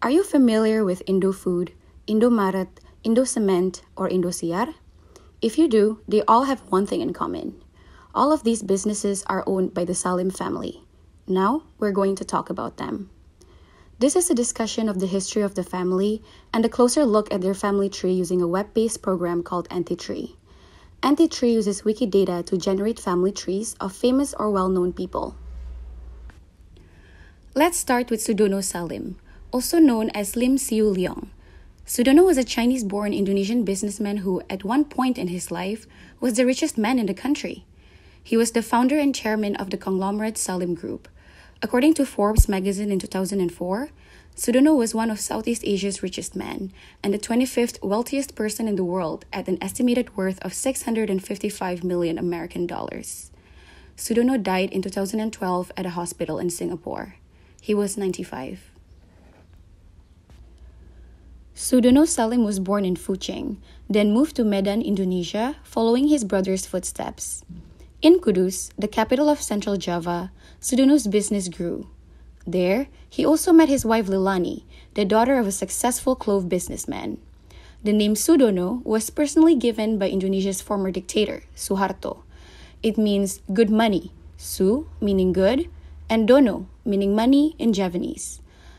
Are you familiar with Indo Indo food, Marat, Indo cement, or Indo siar? If you do, they all have one thing in common. All of these businesses are owned by the Salim family. Now, we're going to talk about them. This is a discussion of the history of the family and a closer look at their family tree using a web based program called AntiTree. AntiTree uses Wikidata to generate family trees of famous or well known people. Let's start with Sudono Salim, also known as Lim Siu Leong. Sudono was a Chinese born Indonesian businessman who, at one point in his life, was the richest man in the country. He was the founder and chairman of the conglomerate Salim Group. According to Forbes magazine in 2004, Sudono was one of Southeast Asia's richest men and the 25th wealthiest person in the world at an estimated worth of 655 million American dollars. Sudono died in 2012 at a hospital in Singapore. He was 95. Sudono Salim was born in Fucheng, then moved to Medan, Indonesia, following his brother's footsteps. In Kudus, the capital of Central Java, Sudono's business grew. There, he also met his wife Lilani, the daughter of a successful clove businessman. The name Sudono was personally given by Indonesia's former dictator, Suharto. It means good money, Su meaning good, and Dono meaning money in Javanese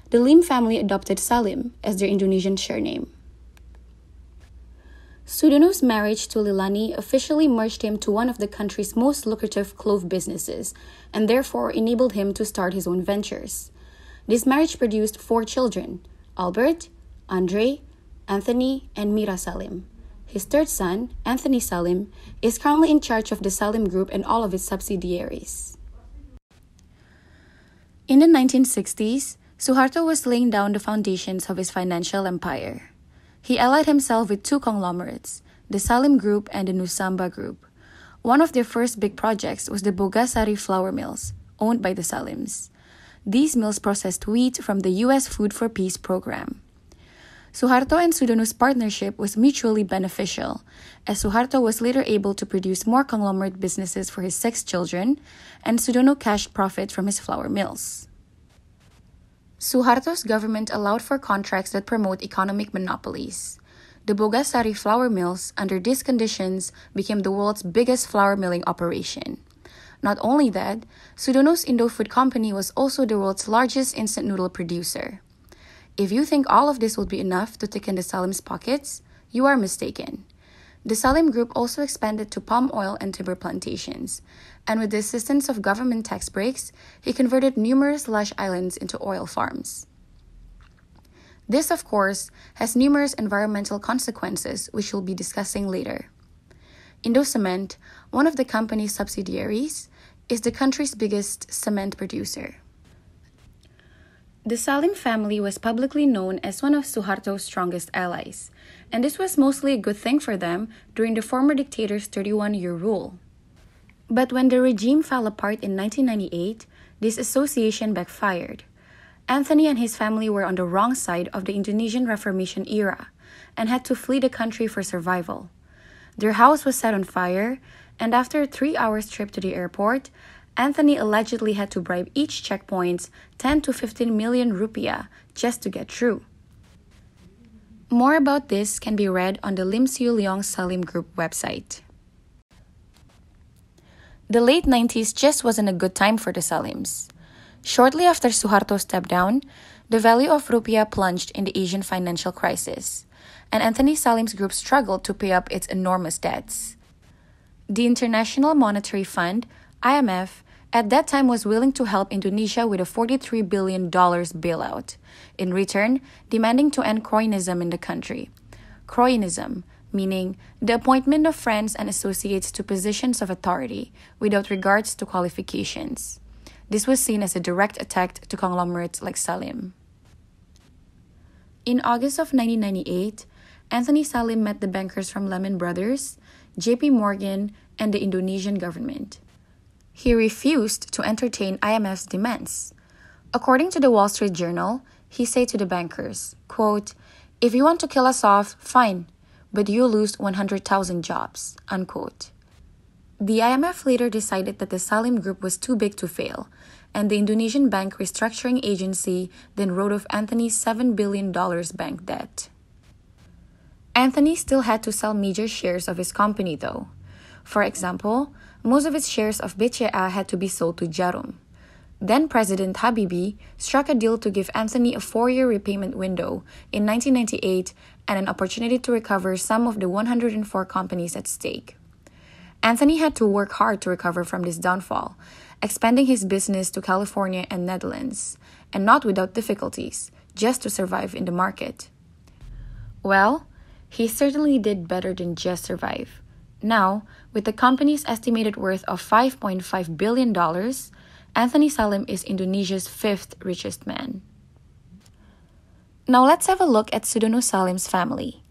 the Lim family adopted Salim as their Indonesian surname. Sudono's marriage to Lilani officially merged him to one of the country's most lucrative clove businesses and therefore enabled him to start his own ventures. This marriage produced four children Albert, Andre, Anthony, and Mira Salim. His third son, Anthony Salim, is currently in charge of the Salim Group and all of its subsidiaries. In the 1960s, Suharto was laying down the foundations of his financial empire. He allied himself with two conglomerates, the Salim Group and the Nusamba Group. One of their first big projects was the Bogasari flour mills, owned by the Salims. These mills processed wheat from the U.S. Food for Peace program. Suharto and Sudanu's partnership was mutually beneficial, as Suharto was later able to produce more conglomerate businesses for his six children, and Sudano cashed profits from his flour mills. Suharto's government allowed for contracts that promote economic monopolies. The Bogasari flour mills, under these conditions, became the world's biggest flour milling operation. Not only that, Sudano's Indofood Company was also the world's largest instant noodle producer. If you think all of this would be enough to thicken the Salim's pockets, you are mistaken. The Salim Group also expanded to palm oil and timber plantations, and with the assistance of government tax breaks, he converted numerous lush islands into oil farms. This, of course, has numerous environmental consequences, which we'll be discussing later. Indocement, one of the company's subsidiaries, is the country's biggest cement producer. The Salim family was publicly known as one of Suharto's strongest allies, and this was mostly a good thing for them during the former dictator's 31 year rule. But when the regime fell apart in 1998, this association backfired. Anthony and his family were on the wrong side of the Indonesian Reformation era and had to flee the country for survival. Their house was set on fire, and after a three hours trip to the airport, Anthony allegedly had to bribe each checkpoint 10 to 15 million rupiah just to get through. More about this can be read on the Lim Siu Leong Salim Group website. The late 90s just wasn't a good time for the Salims. Shortly after Suharto stepped down, the value of rupiah plunged in the Asian financial crisis, and Anthony Salim's group struggled to pay up its enormous debts. The International Monetary Fund, IMF, at that time was willing to help Indonesia with a $43 billion bailout, in return, demanding to end cronyism in the country. Cronyism, meaning the appointment of friends and associates to positions of authority without regards to qualifications. This was seen as a direct attack to conglomerates like Salim. In August of 1998, Anthony Salim met the bankers from Lehman Brothers, JP Morgan, and the Indonesian government he refused to entertain IMF's demands. According to the Wall Street Journal, he said to the bankers, quote, If you want to kill us off, fine, but you lose 100,000 jobs. Unquote. The IMF later decided that the Salim Group was too big to fail, and the Indonesian bank restructuring agency then wrote off Anthony's $7 billion bank debt. Anthony still had to sell major shares of his company, though. For example, most of its shares of BCA had to be sold to Jarum. Then President Habibi struck a deal to give Anthony a four year repayment window in 1998 and an opportunity to recover some of the 104 companies at stake. Anthony had to work hard to recover from this downfall, expanding his business to California and Netherlands, and not without difficulties, just to survive in the market. Well, he certainly did better than just survive. Now, with the company's estimated worth of $5.5 billion, Anthony Salim is Indonesia's fifth richest man. Now let's have a look at Sudono Salim's family.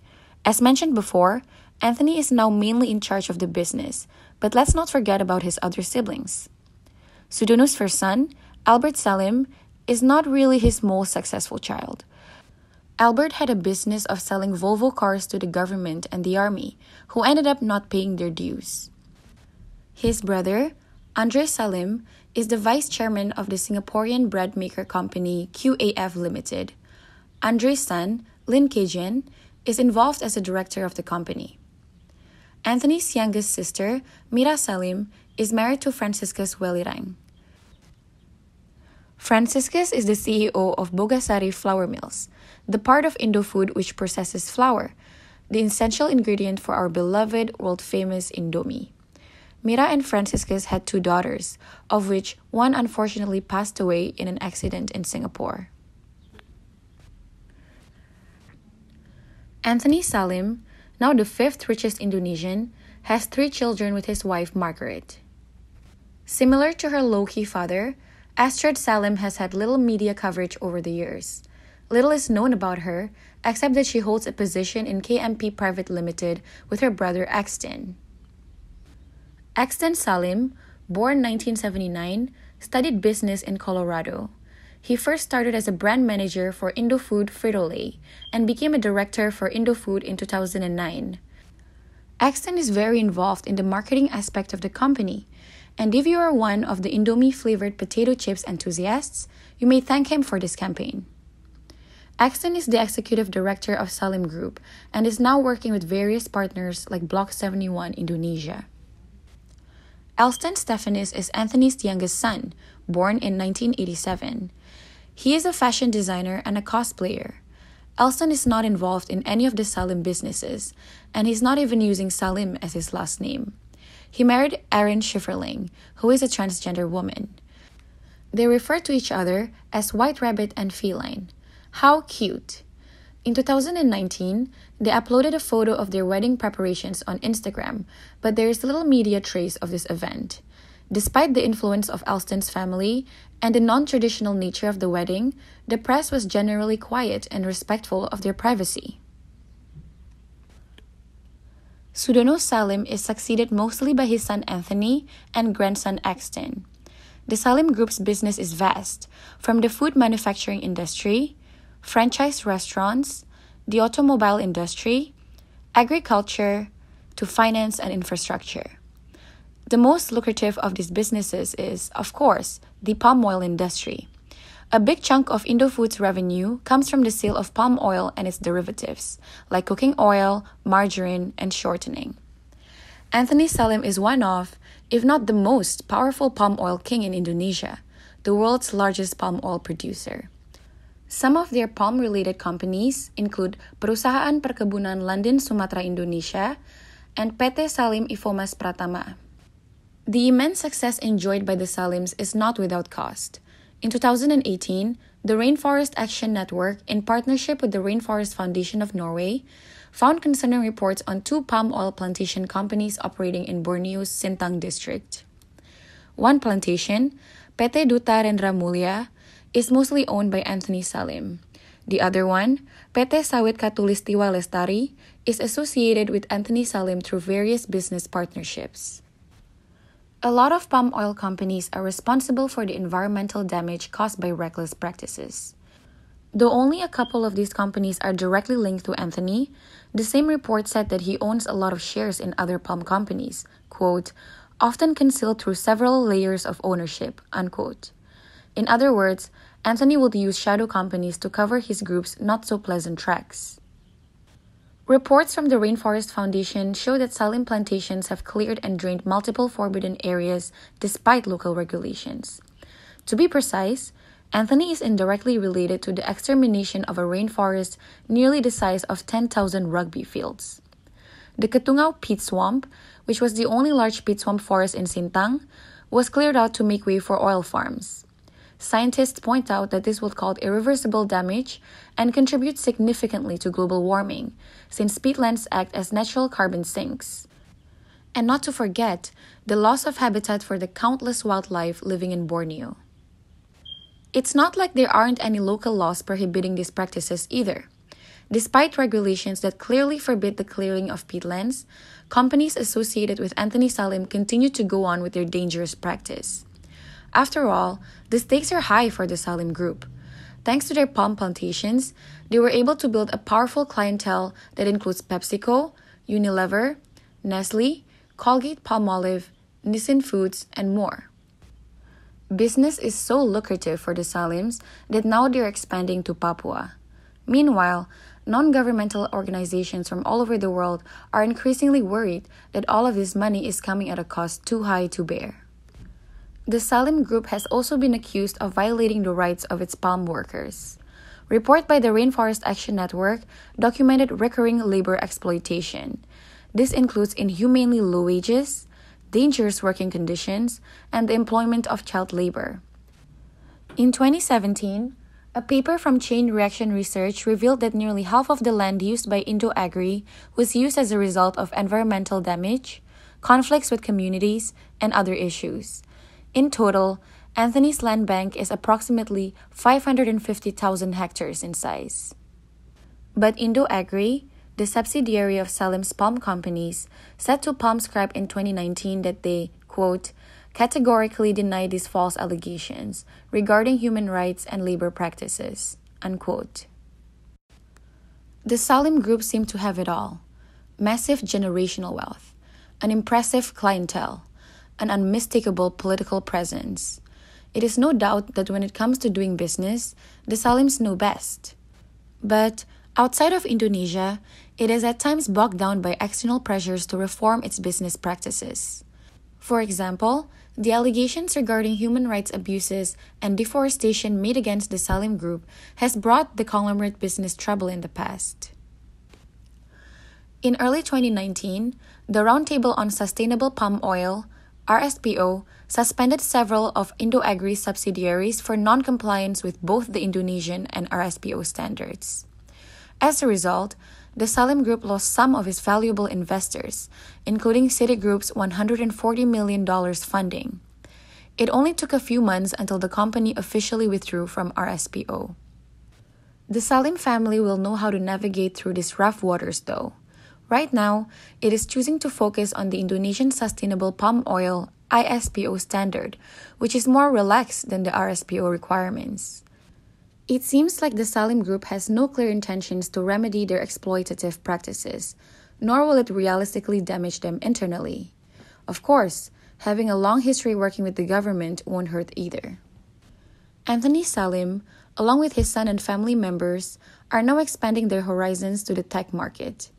As mentioned before, Anthony is now mainly in charge of the business, but let's not forget about his other siblings. Sudono's first son, Albert Salim, is not really his most successful child. Albert had a business of selling Volvo cars to the government and the army, who ended up not paying their dues. His brother, Andre Salim, is the vice chairman of the Singaporean bread maker company QAF Limited. Andre's son, Lin Kejin, is involved as a director of the company. Anthony's youngest sister, Mira Salim, is married to Francisca Welirang. Franciscus is the CEO of Bogasari Flour Mills, the part of Indofood which processes flour, the essential ingredient for our beloved world famous Indomie. Mira and Franciscus had two daughters, of which one unfortunately passed away in an accident in Singapore. Anthony Salim, now the fifth richest Indonesian, has three children with his wife Margaret. Similar to her low key father, Astrid Salim has had little media coverage over the years. Little is known about her, except that she holds a position in KMP Private Limited with her brother Exton. Exton Salim, born 1979, studied business in Colorado. He first started as a brand manager for Indofood Frito-Lay and became a director for Indofood in 2009. Exton is very involved in the marketing aspect of the company and if you are one of the Indomie flavored potato chips enthusiasts, you may thank him for this campaign. Elston is the executive director of Salim Group and is now working with various partners like Block 71 Indonesia. Elston Stephanis is Anthony's youngest son, born in 1987. He is a fashion designer and a cosplayer. Elston is not involved in any of the Salim businesses, and he's not even using Salim as his last name. He married Erin Schifferling, who is a transgender woman. They refer to each other as White Rabbit and Feline. How cute! In 2019, they uploaded a photo of their wedding preparations on Instagram, but there is little media trace of this event. Despite the influence of Elston's family and the non traditional nature of the wedding, the press was generally quiet and respectful of their privacy. Sudono Salim is succeeded mostly by his son Anthony and grandson Axton. The Salim Group's business is vast, from the food manufacturing industry, franchise restaurants, the automobile industry, agriculture, to finance and infrastructure. The most lucrative of these businesses is, of course, the palm oil industry. A big chunk of Indofood's revenue comes from the sale of palm oil and its derivatives, like cooking oil, margarine, and shortening. Anthony Salim is one of, if not the most, powerful palm oil king in Indonesia, the world's largest palm oil producer. Some of their palm related companies include Perusahaan Perkebunan London Sumatera Indonesia and PT Salim Ifomas Pratama. The immense success enjoyed by the Salims is not without cost. In 2018, the Rainforest Action Network, in partnership with the Rainforest Foundation of Norway, found concerning reports on two palm oil plantation companies operating in Borneo's Sintang district. One plantation, PT Duta Rendra Mulia, is mostly owned by Anthony Salim. The other one, PT Sawit Katulistiwa Lestari, is associated with Anthony Salim through various business partnerships. A lot of palm oil companies are responsible for the environmental damage caused by reckless practices. Though only a couple of these companies are directly linked to Anthony, the same report said that he owns a lot of shares in other palm companies, quote, often concealed through several layers of ownership, unquote. In other words, Anthony would use shadow companies to cover his group's not so pleasant tracks. Reports from the Rainforest Foundation show that saline plantations have cleared and drained multiple forbidden areas despite local regulations. To be precise, Anthony is indirectly related to the extermination of a rainforest nearly the size of 10,000 rugby fields. The Ketungau peat swamp, which was the only large peat swamp forest in Sintang, was cleared out to make way for oil farms. Scientists point out that this will cause irreversible damage and contribute significantly to global warming, since peatlands act as natural carbon sinks. And not to forget, the loss of habitat for the countless wildlife living in Borneo. It's not like there aren't any local laws prohibiting these practices either. Despite regulations that clearly forbid the clearing of peatlands, companies associated with Anthony Salim continue to go on with their dangerous practice. After all, the stakes are high for the Salim Group. Thanks to their palm plantations, they were able to build a powerful clientele that includes PepsiCo, Unilever, Nestle, Colgate Palmolive, Nissan Foods, and more. Business is so lucrative for the Salims that now they're expanding to Papua. Meanwhile, non governmental organizations from all over the world are increasingly worried that all of this money is coming at a cost too high to bear. The Salim Group has also been accused of violating the rights of its palm workers. Report by the Rainforest Action Network documented recurring labor exploitation. This includes inhumanely low wages, dangerous working conditions, and the employment of child labor. In 2017, a paper from Chain Reaction Research revealed that nearly half of the land used by Indo Agri was used as a result of environmental damage, conflicts with communities, and other issues. In total, Anthony's land bank is approximately 550,000 hectares in size. But IndoAgri, the subsidiary of Salim's palm companies, said to PalmScribe in 2019 that they, quote, categorically deny these false allegations regarding human rights and labor practices, unquote. The Salim group seemed to have it all massive generational wealth, an impressive clientele, an unmistakable political presence. It is no doubt that when it comes to doing business, the Salims know best. But outside of Indonesia, it is at times bogged down by external pressures to reform its business practices. For example, the allegations regarding human rights abuses and deforestation made against the Salim Group has brought the conglomerate business trouble in the past. In early 2019, the Roundtable on Sustainable Palm Oil, RSPO suspended several of Agri's subsidiaries for non compliance with both the Indonesian and RSPO standards. As a result, the Salim Group lost some of its valuable investors, including Citigroup's $140 million funding. It only took a few months until the company officially withdrew from RSPO. The Salim family will know how to navigate through these rough waters, though. Right now, it is choosing to focus on the Indonesian Sustainable Palm Oil ISPO standard, which is more relaxed than the RSPO requirements. It seems like the Salim Group has no clear intentions to remedy their exploitative practices, nor will it realistically damage them internally. Of course, having a long history working with the government won't hurt either. Anthony Salim, along with his son and family members, are now expanding their horizons to the tech market.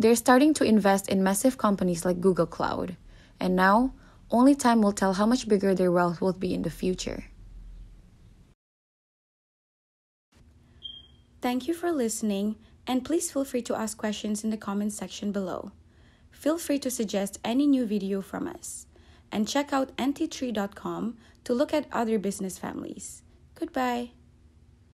They're starting to invest in massive companies like Google Cloud. And now, only time will tell how much bigger their wealth will be in the future. Thank you for listening, and please feel free to ask questions in the comments section below. Feel free to suggest any new video from us. And check out nt3.com to look at other business families. Goodbye.